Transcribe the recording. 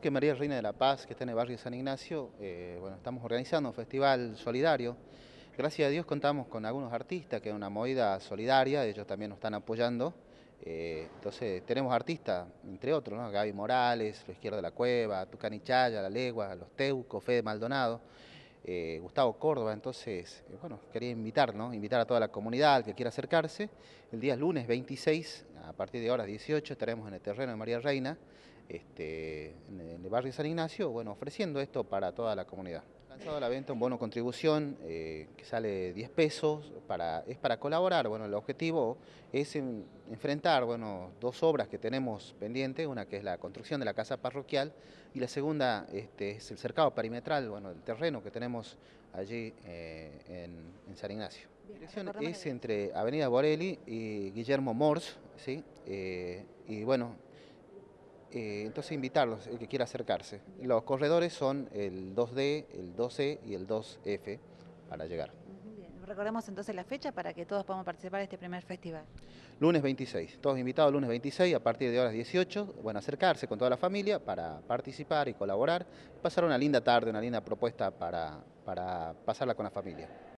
que María Reina de la Paz, que está en el barrio de San Ignacio, eh, bueno, estamos organizando un festival solidario. Gracias a Dios contamos con algunos artistas, que es una movida solidaria, ellos también nos están apoyando. Eh, entonces tenemos artistas, entre otros, ¿no? Gaby Morales, Lo Izquierdo de la Cueva, Tucani Chaya, La Legua, Los Teucos, Fede Maldonado, eh, Gustavo Córdoba. Entonces, bueno, quería invitar, ¿no? Invitar a toda la comunidad, al que quiera acercarse. El día lunes 26, a partir de horas 18, estaremos en el terreno de María Reina, este, en el barrio San Ignacio, bueno, ofreciendo esto para toda la comunidad. Lanzado la venta un bono contribución eh, que sale 10 pesos, para, es para colaborar, bueno, el objetivo es enfrentar, bueno, dos obras que tenemos pendientes, una que es la construcción de la casa parroquial y la segunda este, es el cercado perimetral, bueno, el terreno que tenemos allí eh, en, San Ignacio. la dirección es entre Avenida Borelli y Guillermo Mors, ¿sí? Eh, y bueno, eh, entonces invitarlos, el que quiera acercarse. Los corredores son el 2D, el 12 e y el 2F para llegar. Recordemos entonces la fecha para que todos podamos participar de este primer festival. Lunes 26, todos invitados lunes 26 a partir de horas 18, bueno, acercarse con toda la familia para participar y colaborar, pasar una linda tarde, una linda propuesta para pasarla con la familia.